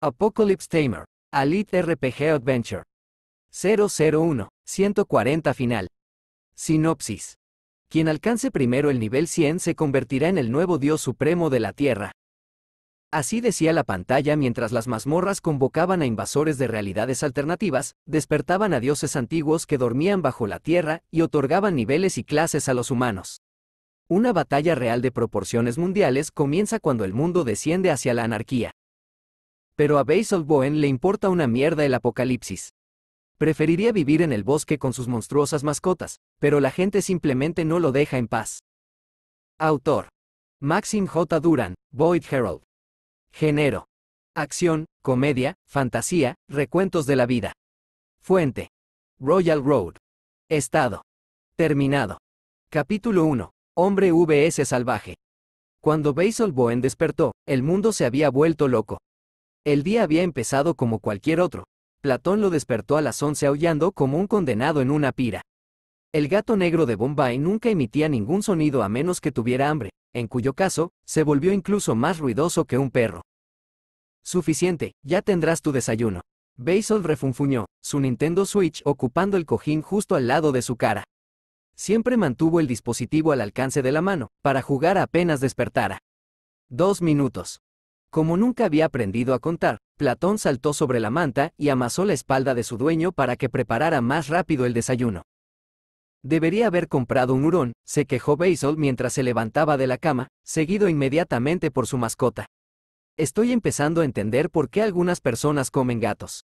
Apocalypse Tamer. Elite RPG Adventure. 001. 140 final. Sinopsis. Quien alcance primero el nivel 100 se convertirá en el nuevo dios supremo de la Tierra. Así decía la pantalla mientras las mazmorras convocaban a invasores de realidades alternativas, despertaban a dioses antiguos que dormían bajo la tierra y otorgaban niveles y clases a los humanos. Una batalla real de proporciones mundiales comienza cuando el mundo desciende hacia la anarquía. Pero a Basil Bowen le importa una mierda el apocalipsis. Preferiría vivir en el bosque con sus monstruosas mascotas, pero la gente simplemente no lo deja en paz. Autor. Maxim J. Duran, Boyd Herald. Género. Acción, comedia, fantasía, recuentos de la vida. Fuente. Royal Road. Estado. Terminado. Capítulo 1. Hombre VS Salvaje. Cuando Basil Bowen despertó, el mundo se había vuelto loco. El día había empezado como cualquier otro. Platón lo despertó a las once aullando como un condenado en una pira. El gato negro de Bombay nunca emitía ningún sonido a menos que tuviera hambre, en cuyo caso, se volvió incluso más ruidoso que un perro. Suficiente, ya tendrás tu desayuno. Basil refunfuñó, su Nintendo Switch ocupando el cojín justo al lado de su cara. Siempre mantuvo el dispositivo al alcance de la mano, para jugar apenas despertara. Dos minutos. Como nunca había aprendido a contar, Platón saltó sobre la manta y amasó la espalda de su dueño para que preparara más rápido el desayuno. Debería haber comprado un hurón, se quejó Basil mientras se levantaba de la cama, seguido inmediatamente por su mascota. Estoy empezando a entender por qué algunas personas comen gatos.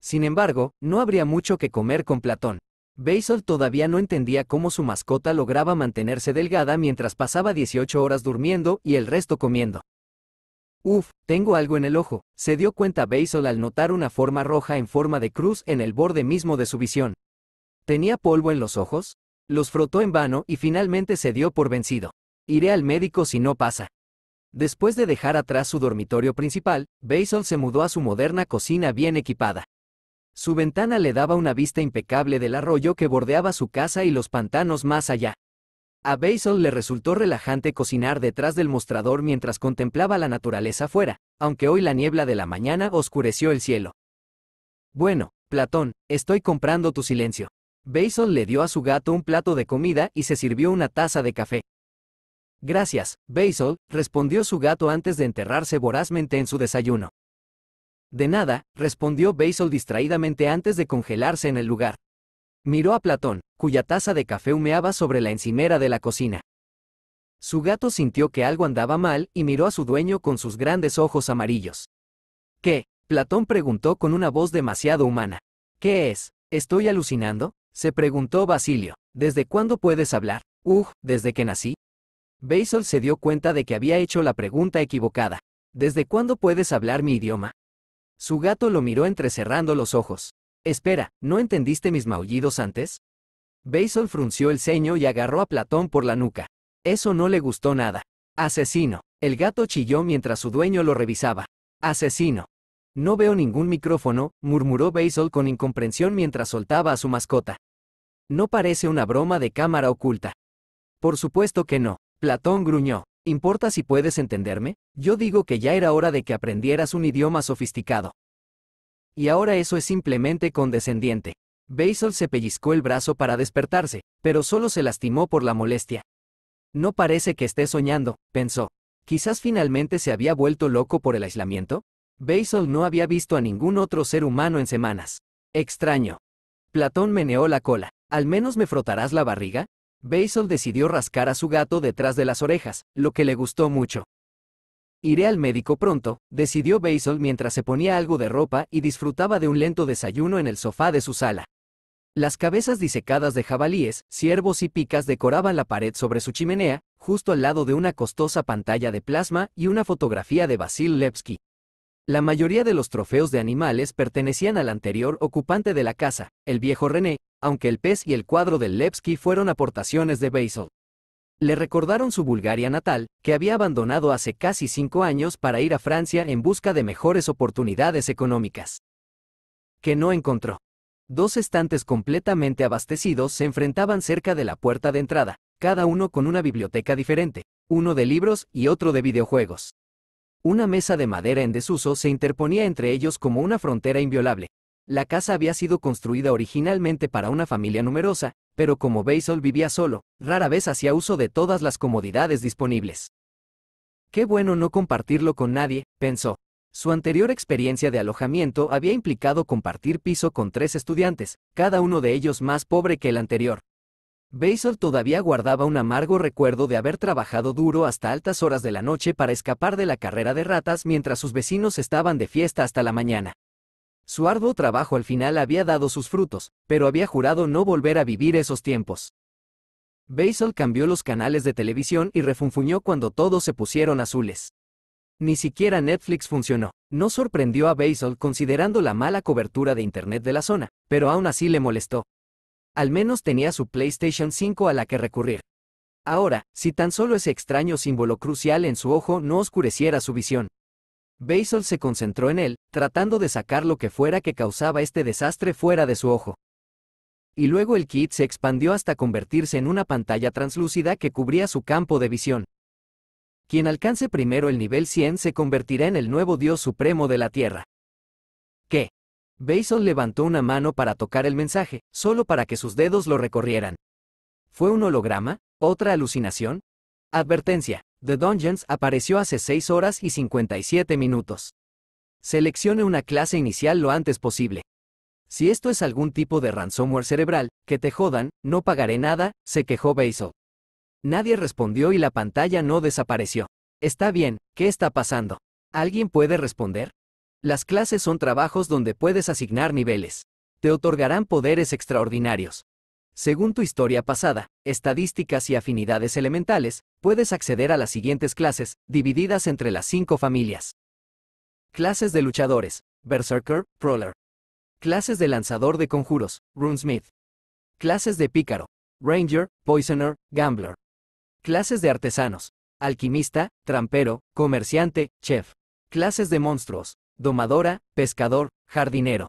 Sin embargo, no habría mucho que comer con Platón. Basil todavía no entendía cómo su mascota lograba mantenerse delgada mientras pasaba 18 horas durmiendo y el resto comiendo. Uf, tengo algo en el ojo, se dio cuenta Basil al notar una forma roja en forma de cruz en el borde mismo de su visión. ¿Tenía polvo en los ojos? Los frotó en vano y finalmente se dio por vencido. Iré al médico si no pasa. Después de dejar atrás su dormitorio principal, Basil se mudó a su moderna cocina bien equipada. Su ventana le daba una vista impecable del arroyo que bordeaba su casa y los pantanos más allá. A Basil le resultó relajante cocinar detrás del mostrador mientras contemplaba la naturaleza afuera, aunque hoy la niebla de la mañana oscureció el cielo. Bueno, Platón, estoy comprando tu silencio. Basil le dio a su gato un plato de comida y se sirvió una taza de café. Gracias, Basil, respondió su gato antes de enterrarse vorazmente en su desayuno. De nada, respondió Basil distraídamente antes de congelarse en el lugar. Miró a Platón, cuya taza de café humeaba sobre la encimera de la cocina. Su gato sintió que algo andaba mal y miró a su dueño con sus grandes ojos amarillos. ¿Qué? Platón preguntó con una voz demasiado humana. ¿Qué es? ¿Estoy alucinando? se preguntó Basilio. ¿Desde cuándo puedes hablar? Ugh, desde que nací. Basil se dio cuenta de que había hecho la pregunta equivocada. ¿Desde cuándo puedes hablar mi idioma? Su gato lo miró entrecerrando los ojos. Espera, ¿no entendiste mis maullidos antes? Basil frunció el ceño y agarró a Platón por la nuca. Eso no le gustó nada. Asesino. El gato chilló mientras su dueño lo revisaba. Asesino. No veo ningún micrófono, murmuró Basil con incomprensión mientras soltaba a su mascota. No parece una broma de cámara oculta. Por supuesto que no, Platón gruñó. ¿Importa si puedes entenderme? Yo digo que ya era hora de que aprendieras un idioma sofisticado. Y ahora eso es simplemente condescendiente. Basil se pellizcó el brazo para despertarse, pero solo se lastimó por la molestia. No parece que esté soñando, pensó. Quizás finalmente se había vuelto loco por el aislamiento. Basil no había visto a ningún otro ser humano en semanas. Extraño. Platón meneó la cola. ¿Al menos me frotarás la barriga? Basil decidió rascar a su gato detrás de las orejas, lo que le gustó mucho. Iré al médico pronto, decidió Basil mientras se ponía algo de ropa y disfrutaba de un lento desayuno en el sofá de su sala. Las cabezas disecadas de jabalíes, ciervos y picas decoraban la pared sobre su chimenea, justo al lado de una costosa pantalla de plasma y una fotografía de Basil Levski. La mayoría de los trofeos de animales pertenecían al anterior ocupante de la casa, el viejo René, aunque el pez y el cuadro del Levski fueron aportaciones de Basil. Le recordaron su Bulgaria natal, que había abandonado hace casi cinco años para ir a Francia en busca de mejores oportunidades económicas. Que no encontró. Dos estantes completamente abastecidos se enfrentaban cerca de la puerta de entrada, cada uno con una biblioteca diferente, uno de libros y otro de videojuegos. Una mesa de madera en desuso se interponía entre ellos como una frontera inviolable, la casa había sido construida originalmente para una familia numerosa, pero como Basil vivía solo, rara vez hacía uso de todas las comodidades disponibles. Qué bueno no compartirlo con nadie, pensó. Su anterior experiencia de alojamiento había implicado compartir piso con tres estudiantes, cada uno de ellos más pobre que el anterior. Basil todavía guardaba un amargo recuerdo de haber trabajado duro hasta altas horas de la noche para escapar de la carrera de ratas mientras sus vecinos estaban de fiesta hasta la mañana. Su arduo trabajo al final había dado sus frutos, pero había jurado no volver a vivir esos tiempos. Basil cambió los canales de televisión y refunfuñó cuando todos se pusieron azules. Ni siquiera Netflix funcionó. No sorprendió a Basil considerando la mala cobertura de Internet de la zona, pero aún así le molestó. Al menos tenía su PlayStation 5 a la que recurrir. Ahora, si tan solo ese extraño símbolo crucial en su ojo no oscureciera su visión. Basil se concentró en él, tratando de sacar lo que fuera que causaba este desastre fuera de su ojo. Y luego el kit se expandió hasta convertirse en una pantalla translúcida que cubría su campo de visión. Quien alcance primero el nivel 100 se convertirá en el nuevo Dios Supremo de la Tierra. ¿Qué? Basil levantó una mano para tocar el mensaje, solo para que sus dedos lo recorrieran. ¿Fue un holograma? ¿Otra alucinación? Advertencia. The Dungeons apareció hace 6 horas y 57 minutos. Seleccione una clase inicial lo antes posible. Si esto es algún tipo de ransomware cerebral, que te jodan, no pagaré nada, se quejó Basil. Nadie respondió y la pantalla no desapareció. Está bien, ¿qué está pasando? ¿Alguien puede responder? Las clases son trabajos donde puedes asignar niveles. Te otorgarán poderes extraordinarios. Según tu historia pasada, estadísticas y afinidades elementales, puedes acceder a las siguientes clases, divididas entre las cinco familias. Clases de luchadores, Berserker, Prowler. Clases de lanzador de conjuros, Smith; Clases de pícaro, Ranger, Poisoner, Gambler. Clases de artesanos, alquimista, trampero, comerciante, chef. Clases de monstruos, domadora, pescador, jardinero.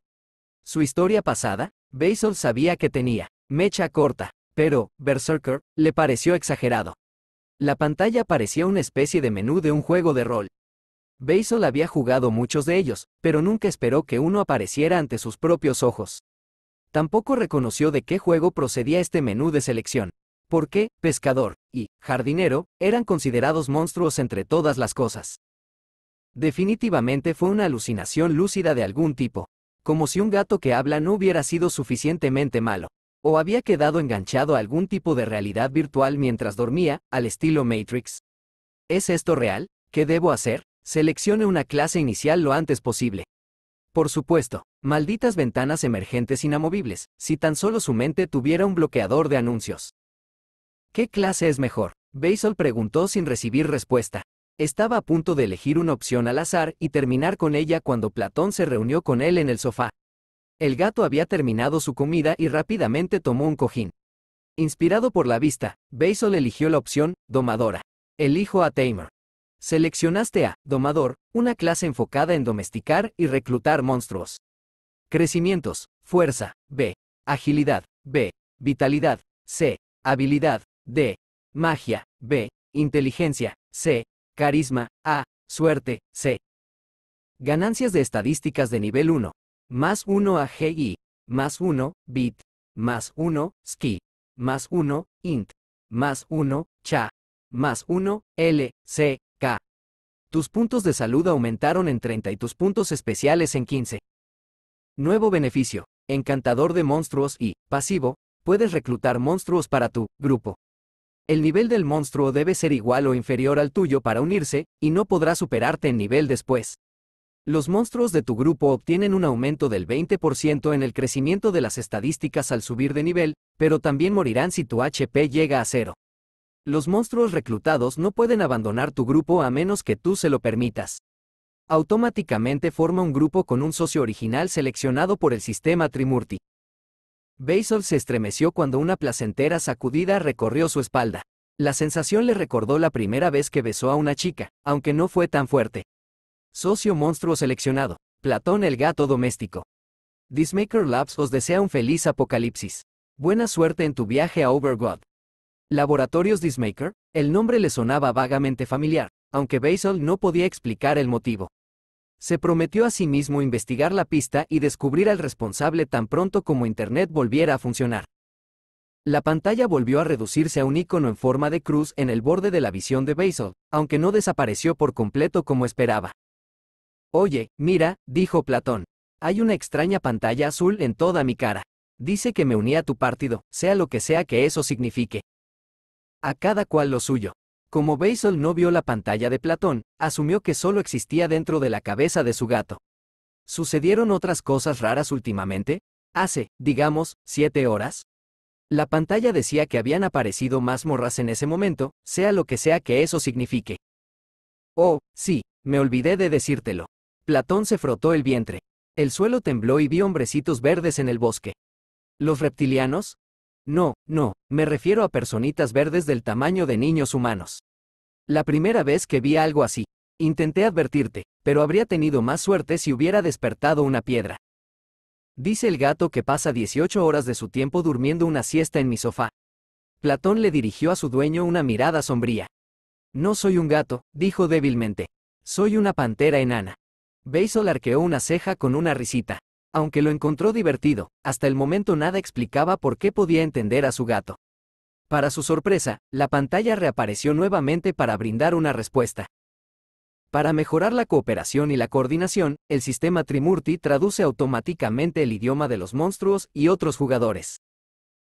Su historia pasada, Basil sabía que tenía mecha corta, pero, Berserker, le pareció exagerado. La pantalla parecía una especie de menú de un juego de rol. Basil había jugado muchos de ellos, pero nunca esperó que uno apareciera ante sus propios ojos. Tampoco reconoció de qué juego procedía este menú de selección. Porque, pescador y jardinero eran considerados monstruos entre todas las cosas. Definitivamente fue una alucinación lúcida de algún tipo. Como si un gato que habla no hubiera sido suficientemente malo o había quedado enganchado a algún tipo de realidad virtual mientras dormía, al estilo Matrix. ¿Es esto real? ¿Qué debo hacer? Seleccione una clase inicial lo antes posible. Por supuesto, malditas ventanas emergentes inamovibles, si tan solo su mente tuviera un bloqueador de anuncios. ¿Qué clase es mejor? Basil preguntó sin recibir respuesta. Estaba a punto de elegir una opción al azar y terminar con ella cuando Platón se reunió con él en el sofá. El gato había terminado su comida y rápidamente tomó un cojín. Inspirado por la vista, Basil eligió la opción, domadora. Elijo a Tamer. Seleccionaste a, domador, una clase enfocada en domesticar y reclutar monstruos. Crecimientos, fuerza, B. Agilidad, B. Vitalidad, C. Habilidad, D. Magia, B. Inteligencia, C. Carisma, A. Suerte, C. Ganancias de estadísticas de nivel 1, más 1 a más 1, bit, más 1, ski, más 1, int, más 1, cha, más 1, l, c, k. Tus puntos de salud aumentaron en 30 y tus puntos especiales en 15. Nuevo beneficio, encantador de monstruos y, pasivo, puedes reclutar monstruos para tu grupo. El nivel del monstruo debe ser igual o inferior al tuyo para unirse, y no podrá superarte en nivel después. Los monstruos de tu grupo obtienen un aumento del 20% en el crecimiento de las estadísticas al subir de nivel, pero también morirán si tu HP llega a cero. Los monstruos reclutados no pueden abandonar tu grupo a menos que tú se lo permitas. Automáticamente forma un grupo con un socio original seleccionado por el sistema Trimurti. Basil se estremeció cuando una placentera sacudida recorrió su espalda. La sensación le recordó la primera vez que besó a una chica, aunque no fue tan fuerte. Socio monstruo seleccionado. Platón el gato doméstico. Dismaker Labs os desea un feliz apocalipsis. Buena suerte en tu viaje a Overgod. Laboratorios Dismaker, el nombre le sonaba vagamente familiar, aunque Basil no podía explicar el motivo. Se prometió a sí mismo investigar la pista y descubrir al responsable tan pronto como Internet volviera a funcionar. La pantalla volvió a reducirse a un icono en forma de cruz en el borde de la visión de Basil, aunque no desapareció por completo como esperaba. Oye, mira, dijo Platón. Hay una extraña pantalla azul en toda mi cara. Dice que me uní a tu partido, sea lo que sea que eso signifique. A cada cual lo suyo. Como Basil no vio la pantalla de Platón, asumió que solo existía dentro de la cabeza de su gato. ¿Sucedieron otras cosas raras últimamente? Hace, digamos, siete horas. La pantalla decía que habían aparecido más morras en ese momento, sea lo que sea que eso signifique. Oh, sí, me olvidé de decírtelo. Platón se frotó el vientre. El suelo tembló y vi hombrecitos verdes en el bosque. ¿Los reptilianos? No, no, me refiero a personitas verdes del tamaño de niños humanos. La primera vez que vi algo así, intenté advertirte, pero habría tenido más suerte si hubiera despertado una piedra. Dice el gato que pasa 18 horas de su tiempo durmiendo una siesta en mi sofá. Platón le dirigió a su dueño una mirada sombría. No soy un gato, dijo débilmente. Soy una pantera enana. Basil arqueó una ceja con una risita. Aunque lo encontró divertido, hasta el momento nada explicaba por qué podía entender a su gato. Para su sorpresa, la pantalla reapareció nuevamente para brindar una respuesta. Para mejorar la cooperación y la coordinación, el sistema Trimurti traduce automáticamente el idioma de los monstruos y otros jugadores.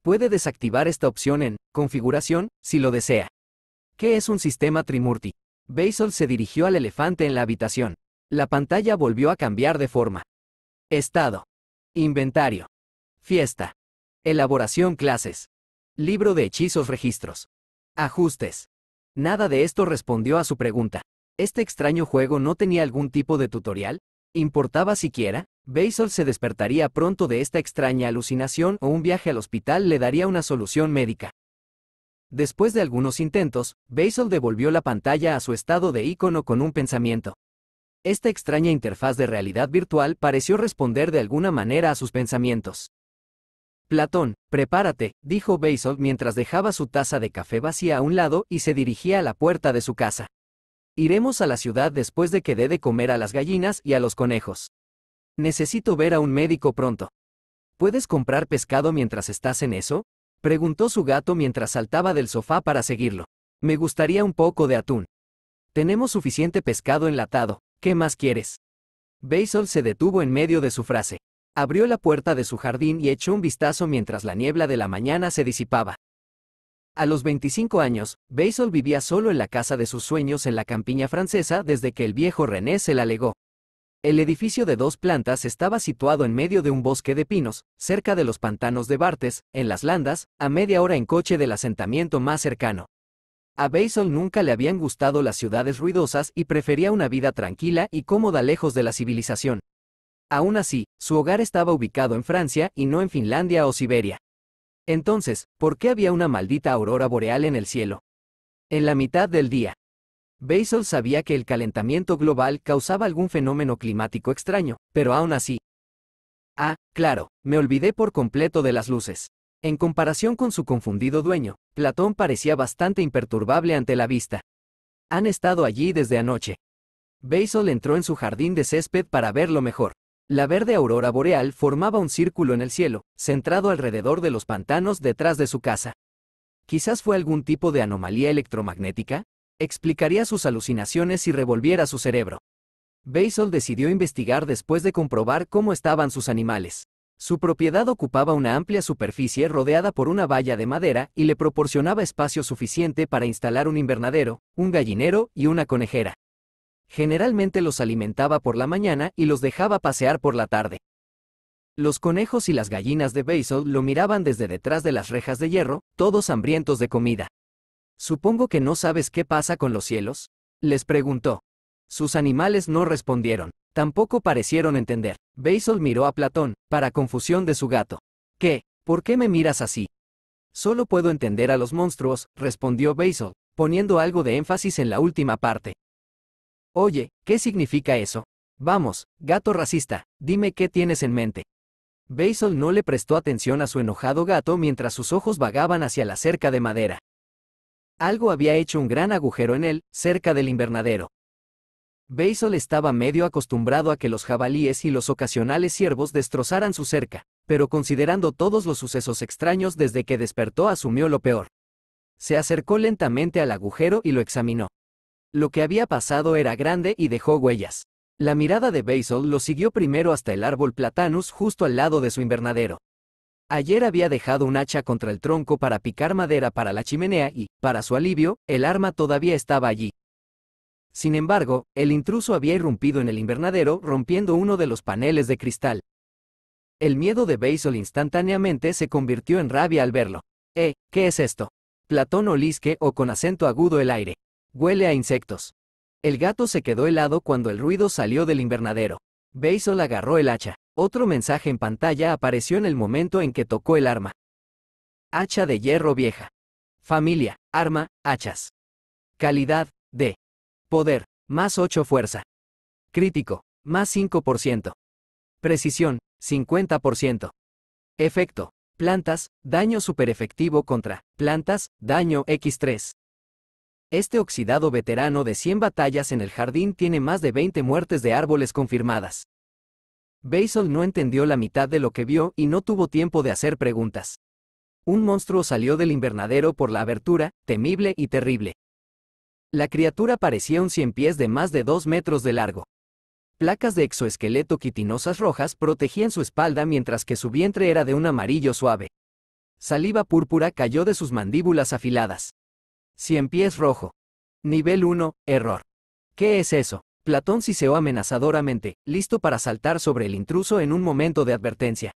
Puede desactivar esta opción en Configuración, si lo desea. ¿Qué es un sistema Trimurti? Basil se dirigió al elefante en la habitación. La pantalla volvió a cambiar de forma. Estado. Inventario. Fiesta. Elaboración clases. Libro de hechizos registros. Ajustes. Nada de esto respondió a su pregunta. ¿Este extraño juego no tenía algún tipo de tutorial? ¿Importaba siquiera? Basil se despertaría pronto de esta extraña alucinación o un viaje al hospital le daría una solución médica. Después de algunos intentos, Basil devolvió la pantalla a su estado de icono con un pensamiento. Esta extraña interfaz de realidad virtual pareció responder de alguna manera a sus pensamientos. Platón, prepárate, dijo Basil mientras dejaba su taza de café vacía a un lado y se dirigía a la puerta de su casa. Iremos a la ciudad después de que dé de comer a las gallinas y a los conejos. Necesito ver a un médico pronto. ¿Puedes comprar pescado mientras estás en eso? Preguntó su gato mientras saltaba del sofá para seguirlo. Me gustaría un poco de atún. Tenemos suficiente pescado enlatado, ¿Qué más quieres? Basil se detuvo en medio de su frase. Abrió la puerta de su jardín y echó un vistazo mientras la niebla de la mañana se disipaba. A los 25 años, Basil vivía solo en la casa de sus sueños en la campiña francesa desde que el viejo René se la legó. El edificio de dos plantas estaba situado en medio de un bosque de pinos, cerca de los pantanos de Bartes, en las Landas, a media hora en coche del asentamiento más cercano. A Basil nunca le habían gustado las ciudades ruidosas y prefería una vida tranquila y cómoda lejos de la civilización. Aún así, su hogar estaba ubicado en Francia y no en Finlandia o Siberia. Entonces, ¿por qué había una maldita aurora boreal en el cielo? En la mitad del día. Basil sabía que el calentamiento global causaba algún fenómeno climático extraño, pero aún así. Ah, claro, me olvidé por completo de las luces. En comparación con su confundido dueño, Platón parecía bastante imperturbable ante la vista. Han estado allí desde anoche. Basil entró en su jardín de césped para verlo mejor. La verde aurora boreal formaba un círculo en el cielo, centrado alrededor de los pantanos detrás de su casa. Quizás fue algún tipo de anomalía electromagnética, explicaría sus alucinaciones si revolviera su cerebro. Basil decidió investigar después de comprobar cómo estaban sus animales. Su propiedad ocupaba una amplia superficie rodeada por una valla de madera y le proporcionaba espacio suficiente para instalar un invernadero, un gallinero y una conejera. Generalmente los alimentaba por la mañana y los dejaba pasear por la tarde. Los conejos y las gallinas de Basil lo miraban desde detrás de las rejas de hierro, todos hambrientos de comida. Supongo que no sabes qué pasa con los cielos, les preguntó. Sus animales no respondieron. Tampoco parecieron entender. Basil miró a Platón, para confusión de su gato. ¿Qué? ¿Por qué me miras así? Solo puedo entender a los monstruos, respondió Basil, poniendo algo de énfasis en la última parte. Oye, ¿qué significa eso? Vamos, gato racista, dime qué tienes en mente. Basil no le prestó atención a su enojado gato mientras sus ojos vagaban hacia la cerca de madera. Algo había hecho un gran agujero en él, cerca del invernadero. Basil estaba medio acostumbrado a que los jabalíes y los ocasionales ciervos destrozaran su cerca, pero considerando todos los sucesos extraños desde que despertó asumió lo peor. Se acercó lentamente al agujero y lo examinó. Lo que había pasado era grande y dejó huellas. La mirada de Basil lo siguió primero hasta el árbol platanus justo al lado de su invernadero. Ayer había dejado un hacha contra el tronco para picar madera para la chimenea y, para su alivio, el arma todavía estaba allí, sin embargo, el intruso había irrumpido en el invernadero rompiendo uno de los paneles de cristal. El miedo de Basil instantáneamente se convirtió en rabia al verlo. Eh, ¿qué es esto? Platón olisque o con acento agudo el aire. Huele a insectos. El gato se quedó helado cuando el ruido salió del invernadero. Basil agarró el hacha. Otro mensaje en pantalla apareció en el momento en que tocó el arma. Hacha de hierro vieja. Familia, arma, hachas. Calidad, D. Poder, más 8 fuerza. Crítico, más 5%. Precisión, 50%. Efecto, plantas, daño efectivo contra, plantas, daño X3. Este oxidado veterano de 100 batallas en el jardín tiene más de 20 muertes de árboles confirmadas. Basil no entendió la mitad de lo que vio y no tuvo tiempo de hacer preguntas. Un monstruo salió del invernadero por la abertura, temible y terrible. La criatura parecía un cien pies de más de dos metros de largo. Placas de exoesqueleto quitinosas rojas protegían su espalda mientras que su vientre era de un amarillo suave. Saliva púrpura cayó de sus mandíbulas afiladas. Cien pies rojo. Nivel 1, error. ¿Qué es eso? Platón siseó amenazadoramente, listo para saltar sobre el intruso en un momento de advertencia.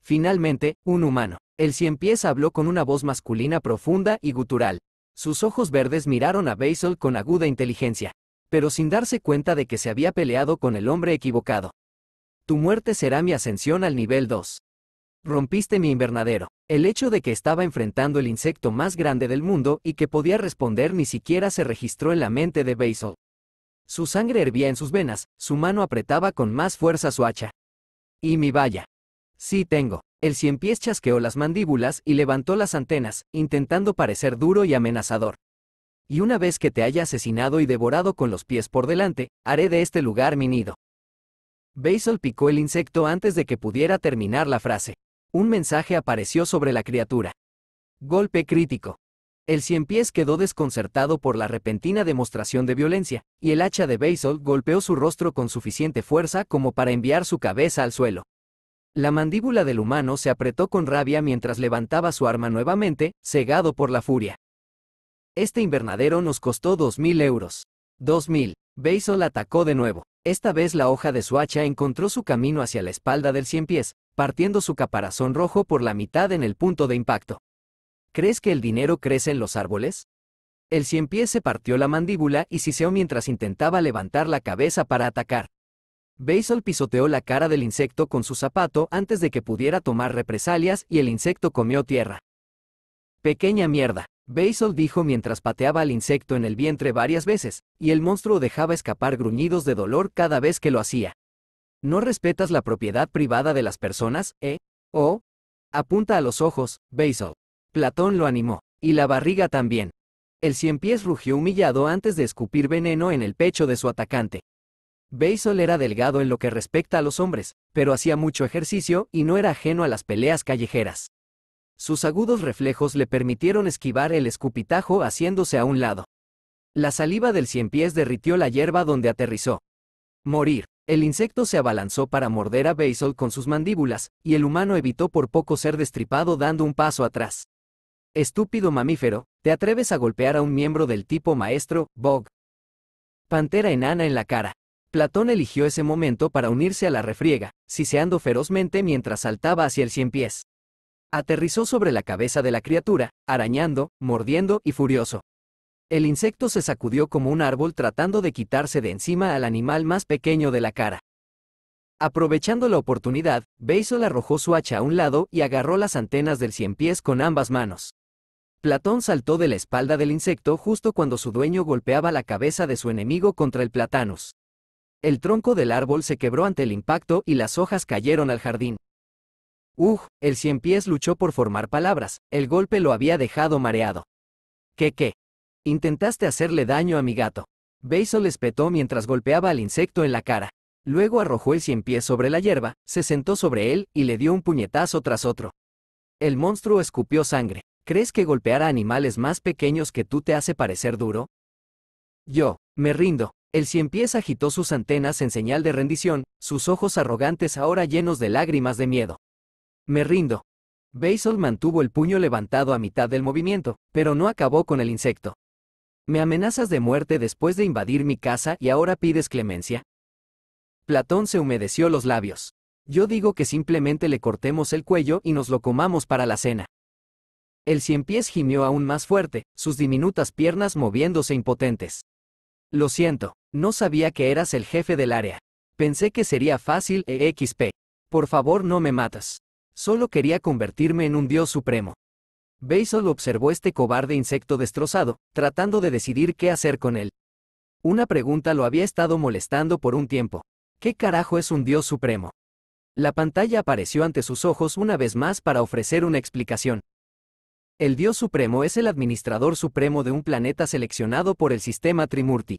Finalmente, un humano. El cien habló con una voz masculina profunda y gutural, sus ojos verdes miraron a Basil con aguda inteligencia, pero sin darse cuenta de que se había peleado con el hombre equivocado. Tu muerte será mi ascensión al nivel 2. Rompiste mi invernadero. El hecho de que estaba enfrentando el insecto más grande del mundo y que podía responder ni siquiera se registró en la mente de Basil. Su sangre hervía en sus venas, su mano apretaba con más fuerza su hacha. Y mi valla. Sí tengo. El pies chasqueó las mandíbulas y levantó las antenas, intentando parecer duro y amenazador. Y una vez que te haya asesinado y devorado con los pies por delante, haré de este lugar mi nido. Basil picó el insecto antes de que pudiera terminar la frase. Un mensaje apareció sobre la criatura. Golpe crítico. El pies quedó desconcertado por la repentina demostración de violencia, y el hacha de Basil golpeó su rostro con suficiente fuerza como para enviar su cabeza al suelo. La mandíbula del humano se apretó con rabia mientras levantaba su arma nuevamente, cegado por la furia. Este invernadero nos costó 2.000 euros. 2.000. Basil atacó de nuevo. Esta vez la hoja de su hacha encontró su camino hacia la espalda del cienpies, pies, partiendo su caparazón rojo por la mitad en el punto de impacto. ¿Crees que el dinero crece en los árboles? El cien se partió la mandíbula y siseó mientras intentaba levantar la cabeza para atacar. Basil pisoteó la cara del insecto con su zapato antes de que pudiera tomar represalias y el insecto comió tierra. Pequeña mierda, Basil dijo mientras pateaba al insecto en el vientre varias veces, y el monstruo dejaba escapar gruñidos de dolor cada vez que lo hacía. ¿No respetas la propiedad privada de las personas, eh? ¿O? Oh. Apunta a los ojos, Basil. Platón lo animó, y la barriga también. El cien pies rugió humillado antes de escupir veneno en el pecho de su atacante. Basil era delgado en lo que respecta a los hombres, pero hacía mucho ejercicio y no era ajeno a las peleas callejeras. Sus agudos reflejos le permitieron esquivar el escupitajo haciéndose a un lado. La saliva del pies derritió la hierba donde aterrizó. Morir. El insecto se abalanzó para morder a Basil con sus mandíbulas, y el humano evitó por poco ser destripado dando un paso atrás. Estúpido mamífero, te atreves a golpear a un miembro del tipo maestro, Bog. Pantera enana en la cara. Platón eligió ese momento para unirse a la refriega, siseando ferozmente mientras saltaba hacia el cien pies. Aterrizó sobre la cabeza de la criatura, arañando, mordiendo y furioso. El insecto se sacudió como un árbol tratando de quitarse de encima al animal más pequeño de la cara. Aprovechando la oportunidad, Basil arrojó su hacha a un lado y agarró las antenas del cien pies con ambas manos. Platón saltó de la espalda del insecto justo cuando su dueño golpeaba la cabeza de su enemigo contra el platanus. El tronco del árbol se quebró ante el impacto y las hojas cayeron al jardín. Ugh, el cien luchó por formar palabras, el golpe lo había dejado mareado. ¿Qué qué? Intentaste hacerle daño a mi gato. Basil espetó mientras golpeaba al insecto en la cara. Luego arrojó el cien sobre la hierba, se sentó sobre él y le dio un puñetazo tras otro. El monstruo escupió sangre. ¿Crees que golpear a animales más pequeños que tú te hace parecer duro? Yo, me rindo, el ciempiés agitó sus antenas en señal de rendición, sus ojos arrogantes ahora llenos de lágrimas de miedo. Me rindo. Basil mantuvo el puño levantado a mitad del movimiento, pero no acabó con el insecto. Me amenazas de muerte después de invadir mi casa y ahora pides clemencia. Platón se humedeció los labios. Yo digo que simplemente le cortemos el cuello y nos lo comamos para la cena. El pies gimió aún más fuerte, sus diminutas piernas moviéndose impotentes. Lo siento, no sabía que eras el jefe del área. Pensé que sería fácil EXP. Por favor no me matas. Solo quería convertirme en un dios supremo. Basil observó este cobarde insecto destrozado, tratando de decidir qué hacer con él. Una pregunta lo había estado molestando por un tiempo. ¿Qué carajo es un dios supremo? La pantalla apareció ante sus ojos una vez más para ofrecer una explicación. El Dios Supremo es el administrador supremo de un planeta seleccionado por el sistema Trimurti.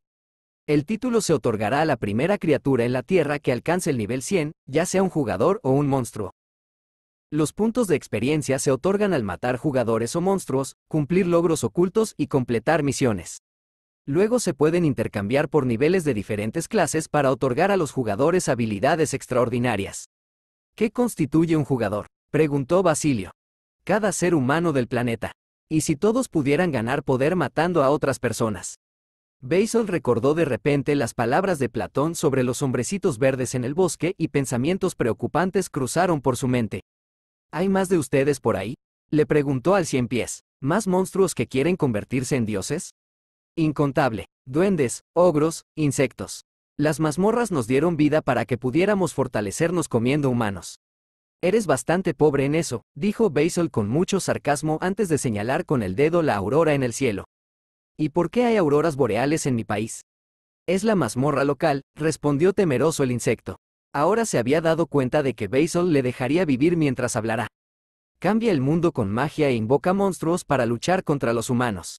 El título se otorgará a la primera criatura en la Tierra que alcance el nivel 100, ya sea un jugador o un monstruo. Los puntos de experiencia se otorgan al matar jugadores o monstruos, cumplir logros ocultos y completar misiones. Luego se pueden intercambiar por niveles de diferentes clases para otorgar a los jugadores habilidades extraordinarias. ¿Qué constituye un jugador? preguntó Basilio cada ser humano del planeta. ¿Y si todos pudieran ganar poder matando a otras personas? Basil recordó de repente las palabras de Platón sobre los hombrecitos verdes en el bosque y pensamientos preocupantes cruzaron por su mente. ¿Hay más de ustedes por ahí? Le preguntó al cien pies. ¿Más monstruos que quieren convertirse en dioses? Incontable. Duendes, ogros, insectos. Las mazmorras nos dieron vida para que pudiéramos fortalecernos comiendo humanos. Eres bastante pobre en eso, dijo Basil con mucho sarcasmo antes de señalar con el dedo la aurora en el cielo. ¿Y por qué hay auroras boreales en mi país? Es la mazmorra local, respondió temeroso el insecto. Ahora se había dado cuenta de que Basil le dejaría vivir mientras hablará. Cambia el mundo con magia e invoca monstruos para luchar contra los humanos.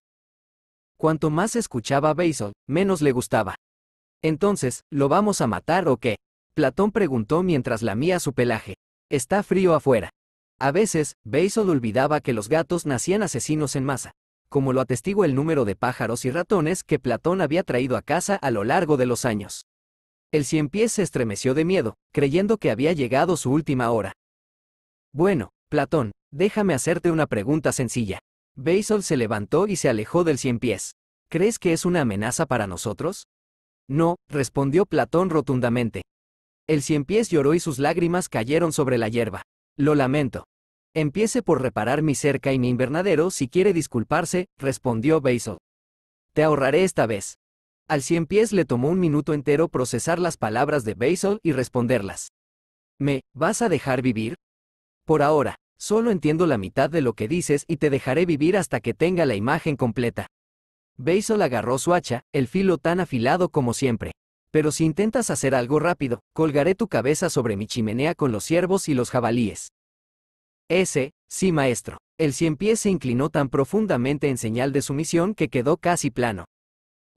Cuanto más escuchaba a Basil, menos le gustaba. Entonces, ¿lo vamos a matar o qué? Platón preguntó mientras lamía su pelaje. Está frío afuera. A veces, Basil olvidaba que los gatos nacían asesinos en masa, como lo atestigua el número de pájaros y ratones que Platón había traído a casa a lo largo de los años. El pies se estremeció de miedo, creyendo que había llegado su última hora. Bueno, Platón, déjame hacerte una pregunta sencilla. Basil se levantó y se alejó del pies. ¿Crees que es una amenaza para nosotros? No, respondió Platón rotundamente, el pies lloró y sus lágrimas cayeron sobre la hierba. Lo lamento. Empiece por reparar mi cerca y mi invernadero si quiere disculparse, respondió Basil. Te ahorraré esta vez. Al cien pies le tomó un minuto entero procesar las palabras de Basil y responderlas. ¿Me vas a dejar vivir? Por ahora, solo entiendo la mitad de lo que dices y te dejaré vivir hasta que tenga la imagen completa. Basil agarró su hacha, el filo tan afilado como siempre. Pero si intentas hacer algo rápido, colgaré tu cabeza sobre mi chimenea con los ciervos y los jabalíes. Ese, sí maestro. El cien se inclinó tan profundamente en señal de sumisión que quedó casi plano.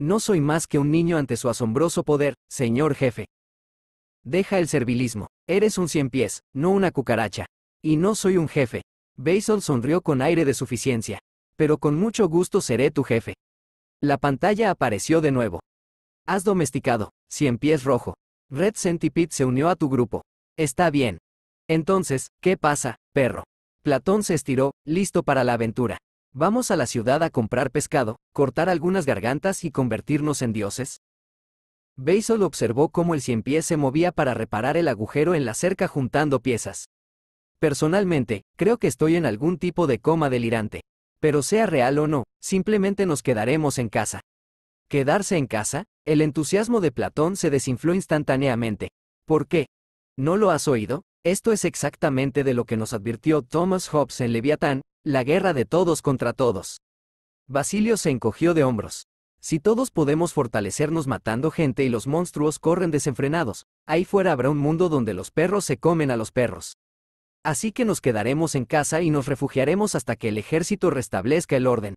No soy más que un niño ante su asombroso poder, señor jefe. Deja el servilismo. Eres un cien pies, no una cucaracha. Y no soy un jefe. Basil sonrió con aire de suficiencia. Pero con mucho gusto seré tu jefe. La pantalla apareció de nuevo. Has domesticado, Cien pies rojo. Red Centipede se unió a tu grupo. Está bien. Entonces, ¿qué pasa, perro? Platón se estiró, listo para la aventura. ¿Vamos a la ciudad a comprar pescado, cortar algunas gargantas y convertirnos en dioses? Basil observó cómo el cien se movía para reparar el agujero en la cerca juntando piezas. Personalmente, creo que estoy en algún tipo de coma delirante. Pero sea real o no, simplemente nos quedaremos en casa quedarse en casa, el entusiasmo de Platón se desinfló instantáneamente. ¿Por qué? ¿No lo has oído? Esto es exactamente de lo que nos advirtió Thomas Hobbes en Leviatán, la guerra de todos contra todos. Basilio se encogió de hombros. Si todos podemos fortalecernos matando gente y los monstruos corren desenfrenados, ahí fuera habrá un mundo donde los perros se comen a los perros. Así que nos quedaremos en casa y nos refugiaremos hasta que el ejército restablezca el orden.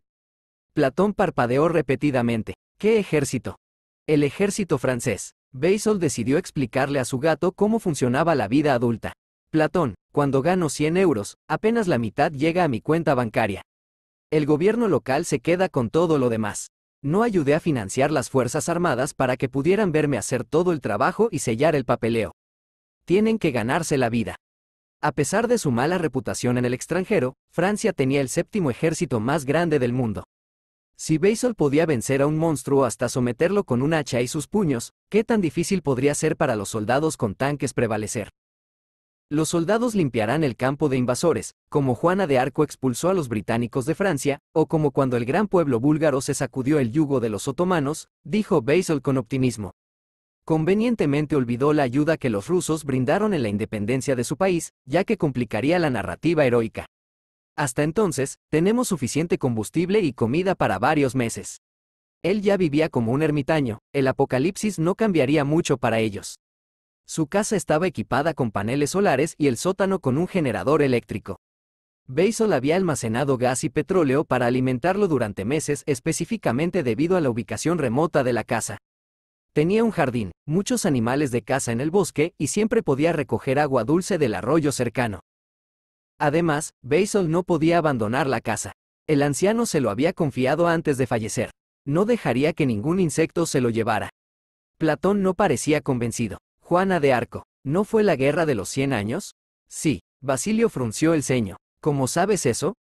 Platón parpadeó repetidamente. ¿Qué ejército? El ejército francés. Basil decidió explicarle a su gato cómo funcionaba la vida adulta. Platón, cuando gano 100 euros, apenas la mitad llega a mi cuenta bancaria. El gobierno local se queda con todo lo demás. No ayudé a financiar las Fuerzas Armadas para que pudieran verme hacer todo el trabajo y sellar el papeleo. Tienen que ganarse la vida. A pesar de su mala reputación en el extranjero, Francia tenía el séptimo ejército más grande del mundo. Si Basil podía vencer a un monstruo hasta someterlo con un hacha y sus puños, ¿qué tan difícil podría ser para los soldados con tanques prevalecer? Los soldados limpiarán el campo de invasores, como Juana de Arco expulsó a los británicos de Francia, o como cuando el gran pueblo búlgaro se sacudió el yugo de los otomanos, dijo Basil con optimismo. Convenientemente olvidó la ayuda que los rusos brindaron en la independencia de su país, ya que complicaría la narrativa heroica. Hasta entonces, tenemos suficiente combustible y comida para varios meses. Él ya vivía como un ermitaño, el apocalipsis no cambiaría mucho para ellos. Su casa estaba equipada con paneles solares y el sótano con un generador eléctrico. Basil había almacenado gas y petróleo para alimentarlo durante meses específicamente debido a la ubicación remota de la casa. Tenía un jardín, muchos animales de caza en el bosque y siempre podía recoger agua dulce del arroyo cercano. Además, Basil no podía abandonar la casa. El anciano se lo había confiado antes de fallecer. No dejaría que ningún insecto se lo llevara. Platón no parecía convencido. Juana de Arco, ¿no fue la guerra de los 100 años? Sí, Basilio frunció el ceño. ¿Cómo sabes eso?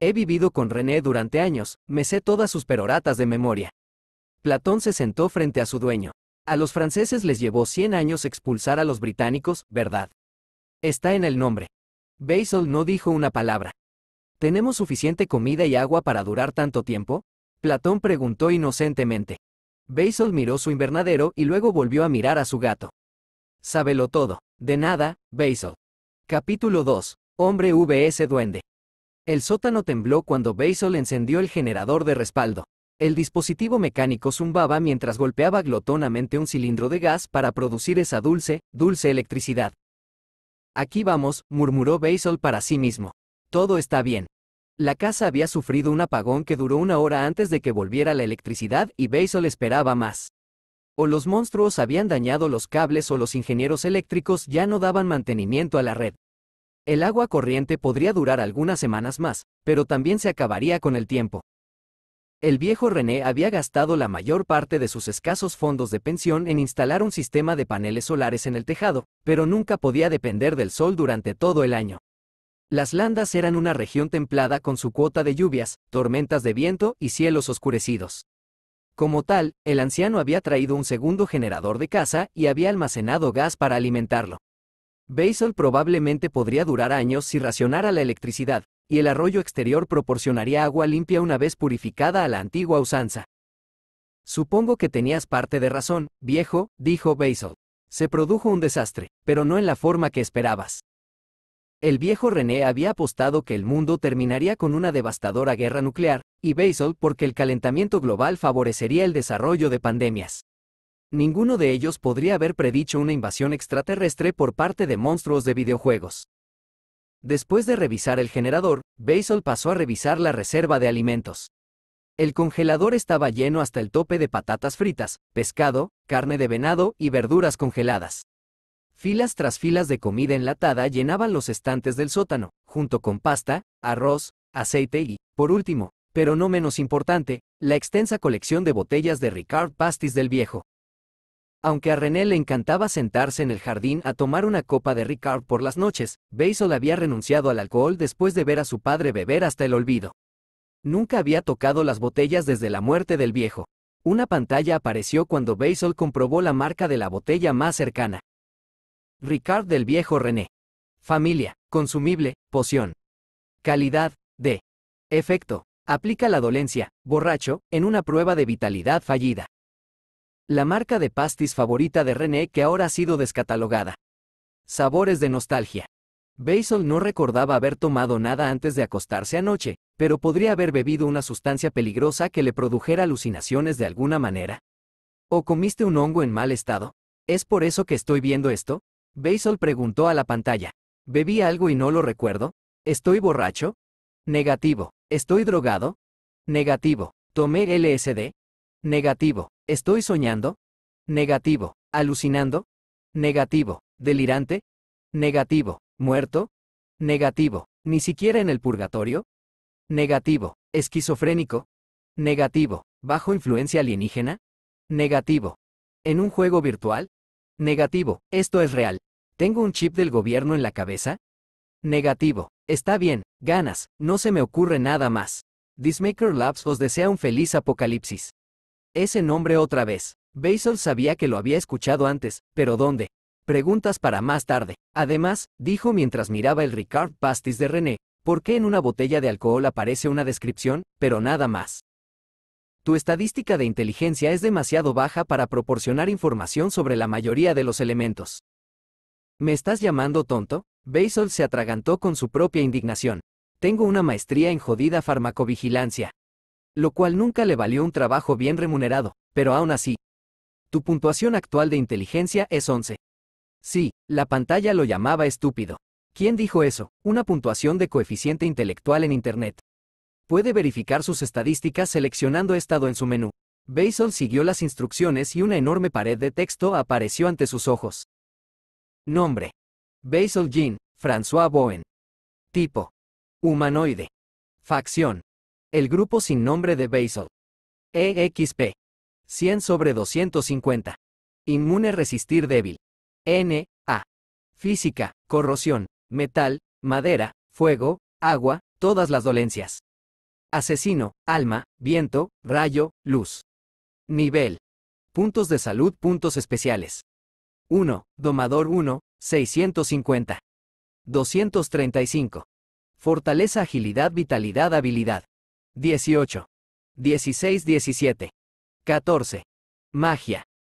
He vivido con René durante años, me sé todas sus peroratas de memoria. Platón se sentó frente a su dueño. A los franceses les llevó 100 años expulsar a los británicos, ¿verdad? Está en el nombre. Basil no dijo una palabra. ¿Tenemos suficiente comida y agua para durar tanto tiempo? Platón preguntó inocentemente. Basil miró su invernadero y luego volvió a mirar a su gato. Sábelo todo. De nada, Basil. Capítulo 2. Hombre VS Duende. El sótano tembló cuando Basil encendió el generador de respaldo. El dispositivo mecánico zumbaba mientras golpeaba glotonamente un cilindro de gas para producir esa dulce, dulce electricidad. Aquí vamos, murmuró Basil para sí mismo. Todo está bien. La casa había sufrido un apagón que duró una hora antes de que volviera la electricidad y Basil esperaba más. O los monstruos habían dañado los cables o los ingenieros eléctricos ya no daban mantenimiento a la red. El agua corriente podría durar algunas semanas más, pero también se acabaría con el tiempo. El viejo René había gastado la mayor parte de sus escasos fondos de pensión en instalar un sistema de paneles solares en el tejado, pero nunca podía depender del sol durante todo el año. Las landas eran una región templada con su cuota de lluvias, tormentas de viento y cielos oscurecidos. Como tal, el anciano había traído un segundo generador de casa y había almacenado gas para alimentarlo. Basil probablemente podría durar años si racionara la electricidad, y el arroyo exterior proporcionaría agua limpia una vez purificada a la antigua usanza. Supongo que tenías parte de razón, viejo, dijo Basil. Se produjo un desastre, pero no en la forma que esperabas. El viejo René había apostado que el mundo terminaría con una devastadora guerra nuclear, y Basil porque el calentamiento global favorecería el desarrollo de pandemias. Ninguno de ellos podría haber predicho una invasión extraterrestre por parte de monstruos de videojuegos. Después de revisar el generador, Basil pasó a revisar la reserva de alimentos. El congelador estaba lleno hasta el tope de patatas fritas, pescado, carne de venado y verduras congeladas. Filas tras filas de comida enlatada llenaban los estantes del sótano, junto con pasta, arroz, aceite y, por último, pero no menos importante, la extensa colección de botellas de Ricard Pastis del Viejo. Aunque a René le encantaba sentarse en el jardín a tomar una copa de Ricard por las noches, Basil había renunciado al alcohol después de ver a su padre beber hasta el olvido. Nunca había tocado las botellas desde la muerte del viejo. Una pantalla apareció cuando Basil comprobó la marca de la botella más cercana. Ricard del viejo René. Familia, consumible, poción. Calidad, D. Efecto. Aplica la dolencia, borracho, en una prueba de vitalidad fallida. La marca de pastis favorita de René que ahora ha sido descatalogada. Sabores de nostalgia. Basil no recordaba haber tomado nada antes de acostarse anoche, pero podría haber bebido una sustancia peligrosa que le produjera alucinaciones de alguna manera. ¿O comiste un hongo en mal estado? ¿Es por eso que estoy viendo esto? Basil preguntó a la pantalla. ¿Bebí algo y no lo recuerdo? ¿Estoy borracho? Negativo. ¿Estoy drogado? Negativo. ¿Tomé LSD? Negativo. ¿Estoy soñando? Negativo. ¿Alucinando? Negativo. ¿Delirante? Negativo. ¿Muerto? Negativo. ¿Ni siquiera en el purgatorio? Negativo. ¿Esquizofrénico? Negativo. ¿Bajo influencia alienígena? Negativo. ¿En un juego virtual? Negativo. Esto es real. ¿Tengo un chip del gobierno en la cabeza? Negativo. Está bien, ganas, no se me ocurre nada más. Dismaker Labs os desea un feliz apocalipsis. Ese nombre otra vez. Basil sabía que lo había escuchado antes, pero ¿dónde? Preguntas para más tarde. Además, dijo mientras miraba el Ricard Pastis de René, ¿por qué en una botella de alcohol aparece una descripción, pero nada más? tu estadística de inteligencia es demasiado baja para proporcionar información sobre la mayoría de los elementos. ¿Me estás llamando tonto? Basil se atragantó con su propia indignación. Tengo una maestría en jodida farmacovigilancia lo cual nunca le valió un trabajo bien remunerado, pero aún así. Tu puntuación actual de inteligencia es 11. Sí, la pantalla lo llamaba estúpido. ¿Quién dijo eso? Una puntuación de coeficiente intelectual en Internet. Puede verificar sus estadísticas seleccionando estado en su menú. Basil siguió las instrucciones y una enorme pared de texto apareció ante sus ojos. Nombre. Basil Jean, François Bowen. Tipo. Humanoide. Facción. El grupo sin nombre de Basel. EXP. 100 sobre 250. Inmune resistir débil. N, A. Física, corrosión, metal, madera, fuego, agua, todas las dolencias. Asesino, alma, viento, rayo, luz. Nivel. Puntos de salud, puntos especiales. 1, domador 1, 650. 235. Fortaleza, agilidad, vitalidad, habilidad. 18. 16-17. 14. Magia.